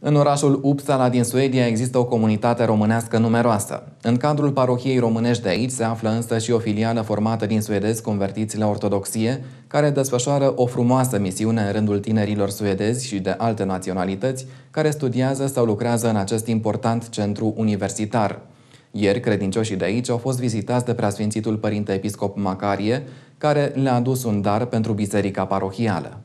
În orașul Uppsala din Suedia există o comunitate românească numeroasă. În cadrul parohiei românești de aici se află însă și o filială formată din suedezi convertiți la ortodoxie, care desfășoară o frumoasă misiune în rândul tinerilor suedezi și de alte naționalități care studiază sau lucrează în acest important centru universitar. Ieri, credincioșii de aici au fost vizitați de preasfințitul Părinte Episcop Macarie, care le-a adus un dar pentru biserica parohială.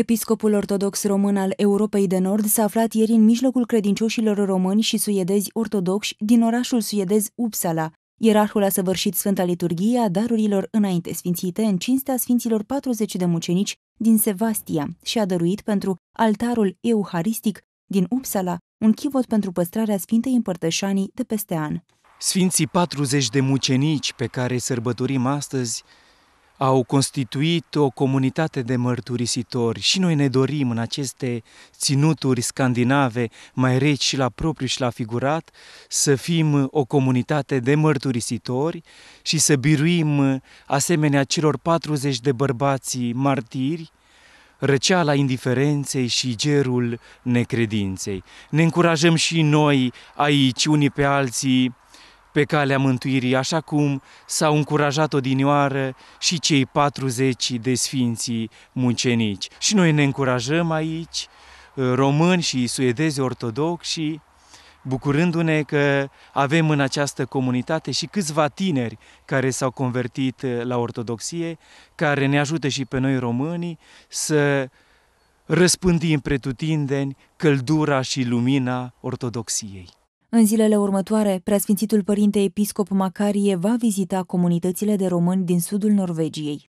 Episcopul ortodox român al Europei de Nord s-a aflat ieri în mijlocul credincioșilor români și suedezi ortodoxi din orașul suedez Uppsala. Ierarhul a săvârșit Sfânta Liturghie a darurilor înainte sfințite în cinstea Sfinților 40 de mucenici din Sevastia și a dăruit pentru altarul euharistic din Uppsala un chivot pentru păstrarea Sfintei Împărtășanii de peste an. Sfinții 40 de mucenici pe care sărbătorim astăzi au constituit o comunitate de mărturisitori și noi ne dorim în aceste ținuturi scandinave mai reci și la propriu și la figurat să fim o comunitate de mărturisitori și să biruim asemenea celor 40 de bărbați martiri răceala indiferenței și gerul necredinței. Ne încurajăm și noi aici unii pe alții pe calea mântuirii, așa cum s-au încurajat odinioară și cei 40 de sfinții muncenici. Și noi ne încurajăm aici, uh, români și suedezi ortodoxi, bucurându-ne că avem în această comunitate și câțiva tineri care s-au convertit uh, la ortodoxie, care ne ajută și pe noi românii să răspândim pretutindeni căldura și lumina ortodoxiei. În zilele următoare, preasfințitul părinte episcop Macarie va vizita comunitățile de români din sudul Norvegiei.